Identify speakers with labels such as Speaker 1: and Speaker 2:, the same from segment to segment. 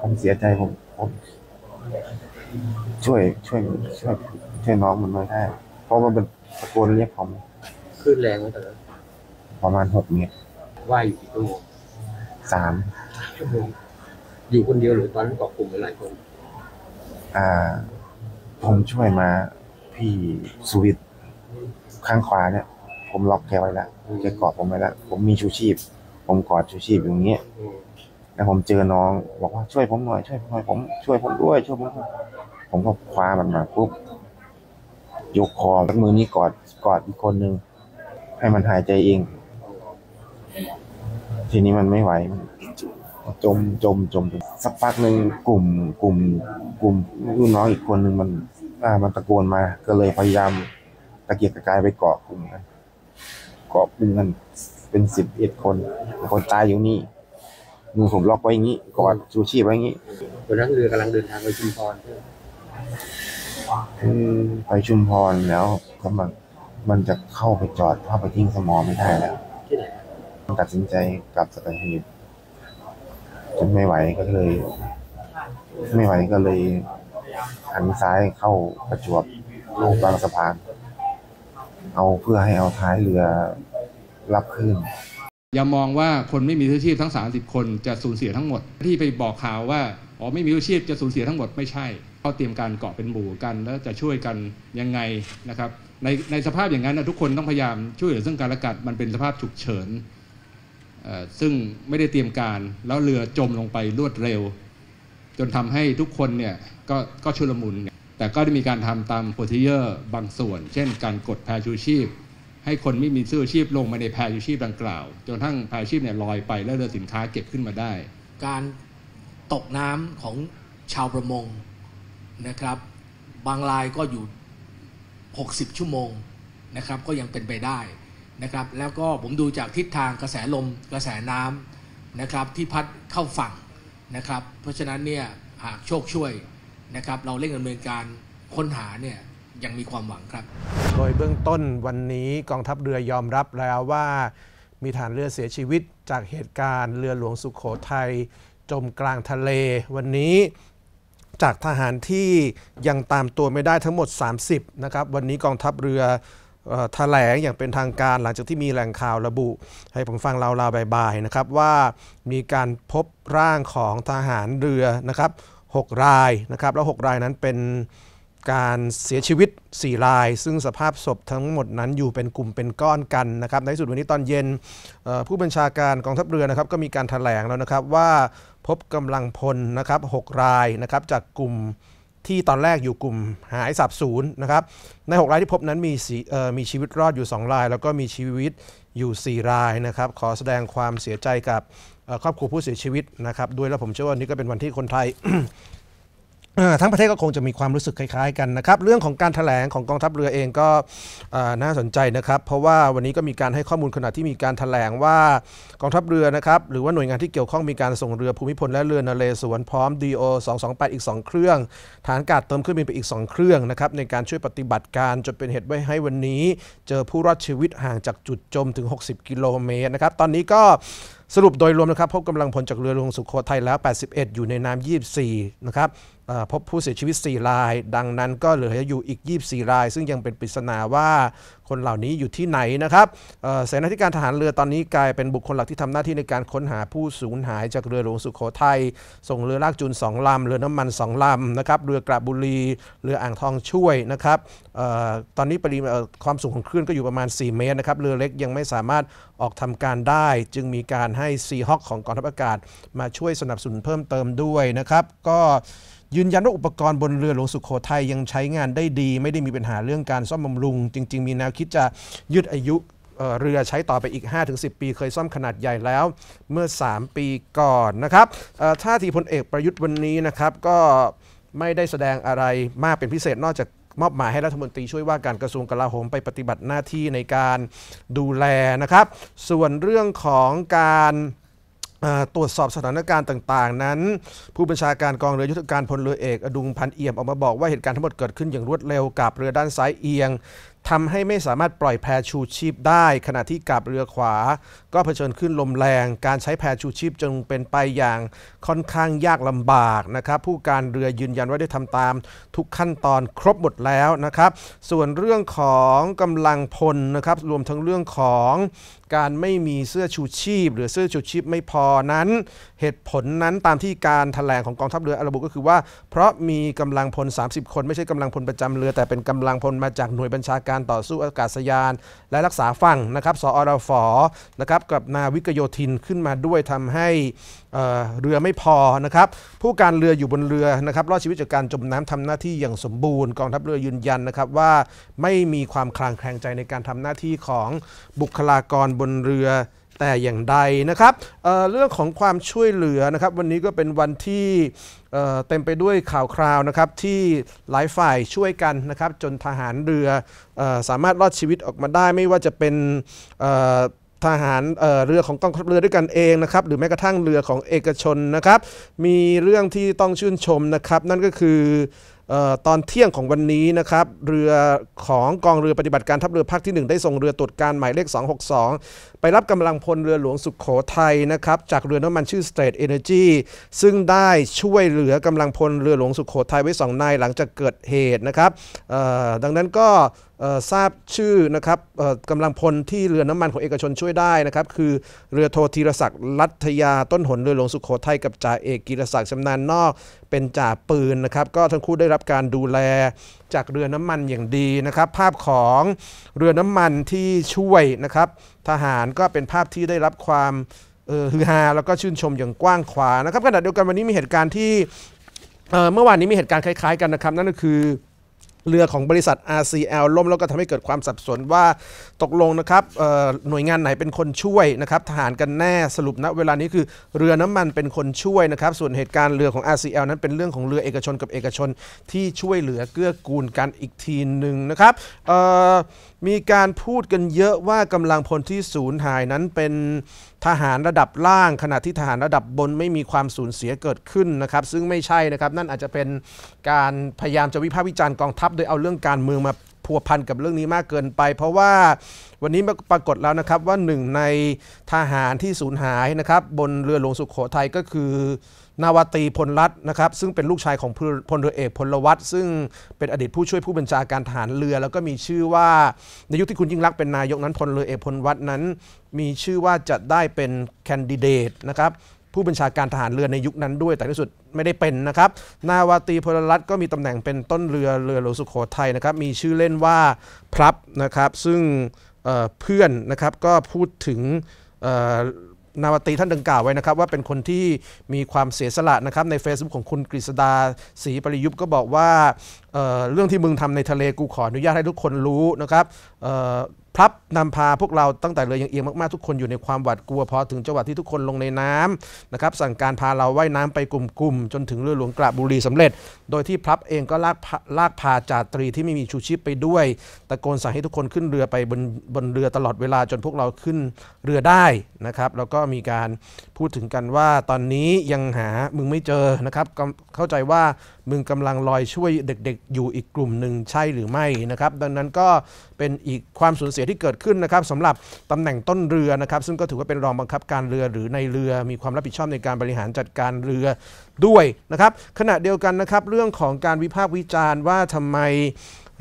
Speaker 1: ผมเสียใจผมผมช่วย ช่วยช่วยช่วยน้องมันไม่ได้เพราะมันเป็นตะโกนเรียกผมขึ้นแรงไหมตอนนั้นประมาณหกเมตรว่ายอยู่กี่ชั่วโมงสามชั่วโมงอยู่คนเดียวหรือตอนนั้นเกาะกลุ่มหลายคน อ่า ผมช่วยมาพี่สวิต ข้างขวาเนี่ย ผมล็อกแกไว้แล้วแกกอดผมไว้แล้วผมมีชูชีพ ผมกอดชูชีพอย่างเงี้ยแล้วผมเจอน้อง บอกว่าช่วยผมหน่อยช่วยผมหน่อยผมช่วยผมด้วยช่วยผมด้วยผมก็คว้ามันมาปุ๊บยกคอมือนี้กอดกอดอีกคนนึง ให้มันหายใจเอง ทีนี้มันไม่ไหว จมจมจม สักพักหนึ่งกลุ่ม กลุ่ม กลุ่มรุ่นน้องอีกคนหนึ่งมันอ่ามันตะโกนมา ก็เลยพยายามตะเกียกตะกายไปเกาะกลุ่มกันเกาะกลุ่มกันเป็นสิบเอ็ดคน คนตายอยู่นี่มือผมล็อกไว้อย่างนี้กอดชูชีพไว้อย่างนี้ตอนนั้นเรือกำลังเดินทางไปชุมพรไปชุมพรแล้วก็มันมันจะเข้าไปจอดเข้าไปทิ้งสมอไม่ได้แล้วต้องตัดสินใจกลับสัตหีบจนไม่ไหวก็เลยไม่ไหวก็เลยหันซ้ายเข้าประจวบ
Speaker 2: ลูกบางสะพาน เอ
Speaker 1: าเพื่อให้เอาท้ายเรือรับขึ้น
Speaker 2: อย่ามองว่าคนไม่มีอาชีพทั้ง 30 คนจะสูญเสียทั้งหมด ที่ไปบอกข่าวว่าอ๋อไม่มีอาชีพจะสูญเสียทั้งหมดไม่ใช่เขาเตรียมการเกาะเป็นหมู่กันแล้วจะช่วยกันยังไงนะครับในในสภาพอย่างนั้นนะทุกคนต้องพยายามช่วยเหลือซึ่งการละกัดมันเป็นสภาพฉุกเฉินซึ่งไม่ได้เตรียมการแล้วเรือจมลงไปรวดเร็ว จนทำให้ทุกคนเนี่ย ก็ก็ชุลมุน แต่ก็ได้มีการทำตามโปรตีเยอร์บางส่วนเช่นการกดแพรชูชีพให้คนไม่มีเสื้อชีพลงมาในแพรชชีพดังกล่าว จนทั้งแพรชีพเนี่ยลอยไปแล้วเรือสินค้าเก็บขึ้นมาได้ การตกน้ำของชาวประมงนะครับ บางรายก็อยู่ 60 ชั่วโมงนะครับ ก็ยังเป็นไปได้นะครับ แล้วก็ผมดูจากทิศทางกระแสลมกระแสน้ำนะครับ ที่พัดเข้าฝั่งนะครับ เพราะฉะนั้นเนี่ยหากโชคช่วยนะครับ เราเร่งดำเนินการค้นหาเนี่ยยังมีความหวังครับโดยเบื้องต้นวันนี้กองทัพเรือยอมรับแล้วว่ามีฐานเรือเสียชีวิตจากเหตุการณ์เรือหลวงสุขโขทัยจมกลางทะเล วันนี้จากทหารที่ยังตามตัวไม่ได้ทั้งหมด 30นะครับวันนี้กองทัพเรือแถลงอย่างเป็นทางการหลังจากที่มีแหล่งข่าวระบุให้ผมฟังเราๆบายๆนะครับ ว่ามีการพบร่างของทหารเรือนะครับ 6 รายนะครับ แล้ว 6 รายนั้นเป็นการเสียชีวิต 4 ราย ซึ่งสภาพศพทั้งหมดนั้นอยู่เป็นกลุ่มเป็นก้อนกันนะครับ ในสุดวันนี้ตอนเย็นผู้บัญชาการกองทัพเรือนะครับก็มีการถแถลงแล้วนะครับว่าพบกำลังพลนะครับ 6 รายนะครับจากกลุ่มที่ตอนแรกอยู่กลุ่มหายสับสูญนะครับ ใน 6 รายที่พบนั้นมีมีชีวิตรอดอยู่ 2 ราย แล้วก็มีชีวิตอยู่ 4 รายนะครับ ขอแสดงความเสียใจกับครอบครัวผู้เสียชีวิตนะครับด้วยและผมเชื่อว่านี้ก็เป็นวันที่คนไทยทั้งประเทศก็คงจะมีความรู้สึกคล้ายๆกันนะครับ เรื่องของการถแถลงของกองทัพเรือเองก็น่าสนใจนะครับ เพราะว่าวันนี้ก็มีการให้ข้อมูลขณะที่มีการถแถลงว่ากองทัพเรือนะครับหรือว่าหน่วยงานที่เกี่ยวข้องมีการส่งเรือ ภูมิพลและเรือนเรสวนพร้อม DO 228อีก2เครื่องฐานกาดเติมเครื่องบินไปอีก 2 เครื่องนะครับในการช่วยปฏิบัติการจนเป็นเหตุไว้ให้วันนี้ เจอผู้รอดชีวิตห่างจากจุดจมถึง 60กิโลเมตรนะครับตอนนี้ก็สรุปโดยรวมนะครับพบกำลังพลจากเรือหลวงสุโขทัยแล้ว81 อยู่ในน้ำ24 นะครับพบผู้เสียชีวิต 4 ราย ดังนั้นก็เหลืออยู่อีก 24 ราย ซึ่งยังเป็นปริศนาว่าคนเหล่านี้อยู่ที่ไหนนะครับเสนาธิการทหารเรือตอนนี้กลายเป็นบุคคลหลักที่ทำหน้าที่ในการค้นหาผู้สูญหายจากเรือ หลวงสุขโขทัย ส่งเรือลากจูน2ลำเรือน้ำมัน 2ลำนะครับ เรือกระบุรี เรืออ่างทองช่วยนะครับออตอนนี้ปริมาณความสูงของคลื่นก็อยู่ประมาณ 4 เมตรนะครับ เรือเล็กยังไม่สามารถออกทำการได้ จึงมีการให้ซีฮอคของกองทัพอากาศ มาช่วยสนับสนุนเพิ่มเติมด้วยนะครับ ก็ยืนยันว่าอุปกรณ์บนเรือหลวงสุขโขทัยยังใช้งานได้ดี ไม่ได้มีปัญหาเรื่องการซ่อมบำรุง จริง ๆ มีแนวคิดจะยืดอายุเรือใช้ต่อไปอีก 5-10 ปี เคยซ่อมขนาดใหญ่แล้วเมื่อ 3 ปีก่อนนะครับท่าทีพลเอกประยุทธ์วันนี้นะครับก็ไม่ได้แสดงอะไรมากเป็นพิเศษนอกจากมอบหมายให้รัฐมนตรีช่วยว่าการกระทรวงกลาโหมไปปฏิบัติหน้าที่ในการดูแลนะครับ ส่วนเรื่องของการตรวจสอบสถานการณ์ต่างๆ นั้น ผู้บัญชาการกองเรือยุทธการพลเรือเอกอดุงพันเอี่ยมออกมาบอกว่าเหตุการณ์ทั้งหมดเกิดขึ้นอย่างรวดเร็วกับเรือด้านซ้ายเอียง ทำให้ไม่สามารถปล่อยแพชูชีพได้ ขณะที่กับเรือขวา ก็เผชิญขึ้นลมแรง การใช้แพชูชีพจึงเป็นไปอย่างค่อนข้างยากลำบากนะครับผู้การเรือยืนยันว่าได้ทำตาม ทุกขั้นตอนครบหมดแล้วนะครับ ส่วนเรื่องของกำลังพลนะครับรวมทั้งเรื่องของการไม่มีเสื้อชูชีพ หรือเสื้อชูชีพไม่พอนั้น เหตุผลนั้นตามที่การแถลงของกองทัพเรือระบุก็คือว่า เพราะมีกำลังพล 30 คน ไม่ใช่กำลังพลประจำเรือ แต่เป็นกำลังพลมาจากหน่วยบัญชาการ ต่อสู้อากาศยาน และรักษาฝั่งนะครับสอรฟนะครับกับนาวิกโยธินขึ้นมาด้วยทำให้เรือไม่พอนะครับผู้การเรืออยู่บนเรือนะครับรอดชีวิตจากการจมน้ำทำหน้าที่อย่างสมบูรณ์กองทัพเรือยืนยันนะครับว่าไม่มีความคลางแคลงใจในการทำหน้าที่ของบุคลากรบนเรือแต่อย่างใดนะครับเเรื่องของความช่วยเหลือนะครับวันนี้ก็เป็นวันที่เต็มไปด้วยข่าวคราวนะครับที่หลายฝ่ายช่วยกันนะครับจนทหารเรืออสามารถรอดชีวิตออกมาได้ไม่ว่าจะเป็นทหารเเรือของกองทัพเรือด้วยกันเองนะครับหรือแม้กระทั่งเรือของเอกชนนะครับ มีเรื่องที่ต้องชื่นชมนะครับ นั่นก็คือตอนเที่ยงของวันนี้นะครับเรือของกองเรือปฏิบัติการทัพเรือภาคที่ 1ได้ส่งเรือตรวจการหมายเลข 262 ไปรับกำลังพลเรือหลวงสุขโขทัยนะครับจากเรือน้ำมันชื่อ State Energy ซึ่งได้ช่วยเหลือกำลังพลเรือหลวงสุขโขทัยไว้ 2นายหลังจากเกิดเหตุนะครับดังนั้นก็ทราบชื่อนะครับกำลังพลที่เรือน้ำมันของเอกชนช่วยได้นะครับคือเรือโทธีรศักดิ์ลัทยาต้นหนเรือหลวงสุขโขทัยกับจ่าเอกกีรศักดิ์ชำนาญนอกเป็นจ่าปืนนะครับ ก็ทั้งคู่ได้รับการดูแลจากเรือน้ำมันอย่างดีนะครับ ภาพของเรือน้ำมันที่ช่วยนะครับ ทหารก็เป็นภาพที่ได้รับความฮือฮาแล้วก็ชื่นชมอย่างกว้างขวางนะครับ ขณะเดียวกันวันนี้มีเหตุการณ์ที่เมื่อวานนี้มีเหตุการณ์คล้ายๆกันนะครับ นั่นก็คือเรือของบริษัท RCL ล่มแล้วก็ทำให้เกิดความสับสนว่าตกลงนะครับหน่วยงานไหนเป็นคนช่วยนะครับทหารกันแน่สรุปณเวลานี้คือเรือน้ำมันเป็นคนช่วยนะครับส่วนเหตุการณ์เรือของ RCL นั้นเป็นเรื่องของเรือเอกชนกับเอกชนที่ช่วยเหลือเกื้อกูลกันอีกทีหนึ่งนะครับมีการพูดกันเยอะว่ากำลังพลที่สูญหายนั้นเป็นทหารระดับล่าง ขณะที่ทหารระดับบนไม่มีความสูญเสียเกิดขึ้นนะครับ ซึ่งไม่ใช่นะครับนั่นอาจจะเป็นการพยายามจะวิพากษ์วิจารณ์กองทัพโดยเอาเรื่องการเมืองมาัวพันกับเรื่องนี้มากเกินไป เพราะว่าวันนี้ปรากฏแล้วนะครับว่าหนึ่งในทหารที่สูญหายนะครับ บนเรือหลวงสุขโขทัยก็คือนาวตีพลรัตน์นะครับซึ่งเป็นลูกชายของพลเรือเอกพลวัตซึ่งเป็นอดีตผู้ช่วยผู้บัญชาการทหารเรือ แล้วก็มีชื่อว่าในยุคที่คุณยิ่งรักเป็นนายกนั้นพลเรือเอกพลวัตนั้น มีชื่อว่าจะได้เป็นแคนดิเดตนะครับผู้บัญชาการทหารเรือในยุคนั้นด้วยแต่ที่สุดไม่ได้เป็นนะครับนาวาตีพลรัตก็มีตำแหน่งเป็นต้นเรือเรือหลวงสุโขทัยนะครับมีชื่อเล่นว่าพรับนะครับซึ่งเเพื่อนนะครับก็พูดถึงนาวตีท่านดังกล่าวไว้นะครับว่าเป็นคนที่มีความเสียสละนะครับใน Facebook ของคุณกฤษดาศรีปริยุปก็บอกว่าเเรื่องที่มึงทำในทะเลกูขออนุญาตให้ทุกคนรู้นะครับพลับนำพาพวกเราตั้งแต่เรือยังเอียงมากๆทุกคนอยู่ในความหวาดกลัวพอถึงจังหวะที่ทุกคนลงในน้ำนะครับ สั่งการพาเราว่ายน้ำไปกลุ่มๆจนถึงเรือหลวงกระบุรีสำเร็จ โดยที่พลับเองก็ลากลากพาจ่าตรีที่ไม่มีชูชีพไปด้วยตะโกนสั่งให้ทุกคนขึ้นเรือไปบนบนเรือตลอดเวลาจนพวกเราขึ้นเรือได้นะครับ แล้วก็มีการพูดถึงกันว่าตอนนี้ยังหามึงไม่เจอนะครับเข้าใจว่ามึงกำลังลอยช่วยเด็ก ๆ อยู่อีกกลุ่มหนึ่งใช่หรือไม่นะครับ ดังนั้นก็เป็นอีกความสูญเสียที่เกิดขึ้นนะครับสำหรับตำแหน่งต้นเรือนะครับ ซึ่งก็ถือว่าเป็นรองบังคับการเรือหรือในเรือมีความรับผิดชอบในการบริหารจัดการเรือด้วยนะครับ ขณะเดียวกันนะครับ เรื่องของการวิพากษ์วิจารณ์ว่าทำไม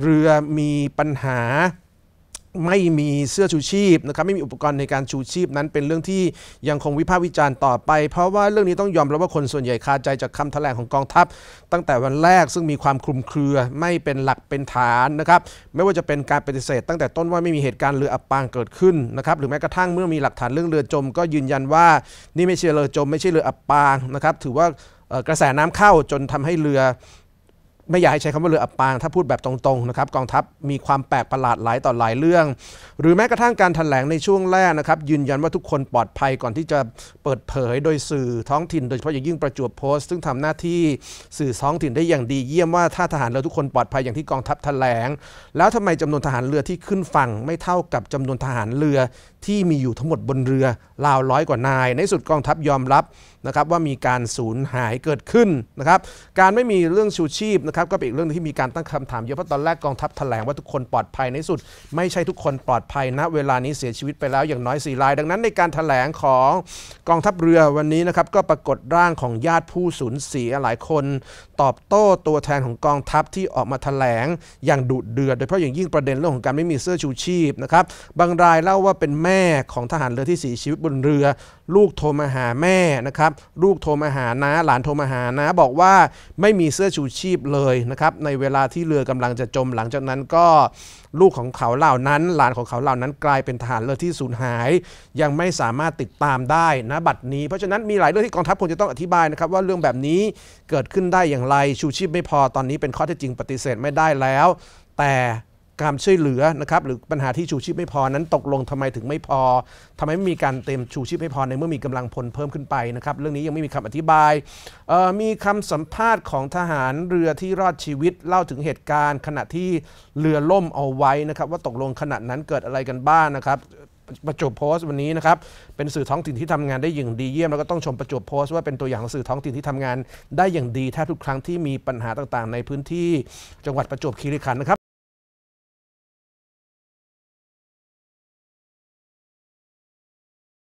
Speaker 2: เรือมีปัญหาไม่มีเสื้อชูชีพนะครับ ไม่มีอุปกรณ์ในการชูชีพนั้นเป็นเรื่องที่ยังคงวิพากษ์วิจารณ์ต่อไป เพราะว่าเรื่องนี้ต้องยอมรับว่าคนส่วนใหญ่คาใจจากคำแถลงของกองทัพ ตั้งแต่วันแรกซึ่งมีความคลุมเครือ ไม่เป็นหลักเป็นฐานนะครับไม่ว่าจะเป็นการปฏิเสธตั้งแต่ต้นว่าไม่มีเหตุการณ์เรืออับปางเกิดขึ้นนะครับ หรือแม้กระทั่งเมื่อมีหลักฐานเรื่องเรือจม ก็ยืนยันว่า นี่ไม่ใช่เรือจมไม่ใช่เรืออับปางนะครับ ถือว่ากระแสน้ำเข้าจนทำให้เรือไม่อยากให้ใช้คำว่าเรือ อับปางถ้าพูดแบบตรงๆนะครับกองทัพมีความแปลกประหลาดหลายต่อหลายเรื่อง หรือแม้กระทั่งการถแถลงในช่วงแรกนะครับ ยืนยันว่าทุกคนปลอดภัยก่อนที่จะเปิดเผยโดยสื่อท้องถิ่นโดยเฉพาะอย่างยิ่งประจวบโพสต์ซึ่งทำหน้าที่สื่อท้องถิ่นได้อย่างดีเยี่ยมว่าถ้าทหารเรือทุกคนปลอดภัยอย่างที่กองทัพถแถลงแล้วทำไมจำนวนทหารเรือที่ขึ้นฝั่งไม่เท่ากับจำนวนทหารเรือที่มีอยู่ทั้งหมดบนเรือราวร้อยกว่านาย ในสุดกองทัพยอมรับนะครับว่ามีการสูญหายเกิดขึ้นนะครับ การไม่มีเรื่องชูชีพนะครับครับก็เป็นอีกเรื่องที่มีการตั้งคำถามเยอะ เพราะตอนแรกกองทัพแถลงว่าทุกคนปลอดภัยในสุด ไม่ใช่ทุกคนปลอดภัยนะ เวลานี้เสียชีวิตไปแล้วอย่างน้อย4รายดังนั้นในการแถลงของกองทัพเรือวันนี้นะครับ ก็ปรากฏร่างของญาติผู้สูญเสียหลายคน ตอบโต้ตัวแทนของกองทัพที่ออกมาแถลงอย่างดุเดือด โดยเฉพาะอย่างยิ่งประเด็นเรื่องของการไม่มีเสื้อชูชีพนะครับ บางรายเล่าว่าเป็นแม่ของทหารเรือที่เสียชีวิตบนเรือลูกโทรมาหาแม่นะครับลูกโทรมาหานะหลานโทรมาหานะบอกว่าไม่มีเสื้อชูชีพเลยนะครับในเวลาที่เรือกำลังจะจมหลังจากนั้นก็ลูกของเขาเหล่านั้นหลานของเขาเหล่านั้นกลายเป็นทหารเรือที่สูญหาย ยังไม่สามารถติดตามได้นะบัดนี้เพราะฉะนั้นมีหลายเรื่องที่กองทัพควรจะต้องอธิบายนะครับว่าเรื่องแบบนี้เกิดขึ้นได้อย่างไรชูชีพไม่พอตอนนี้เป็นข้อเท็จจริงปฏิเสธไม่ได้แล้ว แต่การช่วยเหลือนะครับหรือปัญหาที่ชูชีพไม่พอนั้นตกลงทำไมถึงไม่พอ ทำไมไม่มีการเต็มชูชีพไม่พอในเมื่อมีกำลังพลเพิ่มขึ้นไปนะครับเรื่องนี้ยังไม่มีคำอธิบายมีคำสัมภาษณ์ของทหารเรือที่รอดชีวิต เล่าถึงเหตุการณ์ ขณะที่เรือล่มเอาไว้นะครับว่าตกลงขณะนั้นเกิดอะไรกันบ้างนะครับประจบโพสต์วันนี้นะครับเป็นสื่อท้องถิ่นที่ทำงานได้อย่างดีเยี่ยมแล้วก็ต้องชมประจบโพสต์ว่าเป็นตัวอย่างของสื่อท้องถิ่นที่ทำงานได้อย่างดีแทบทุกครั้งที่มีปัญหาต่างๆ ในพื้นที่ จังหวัดประจบคีรีขันธ์นะครับ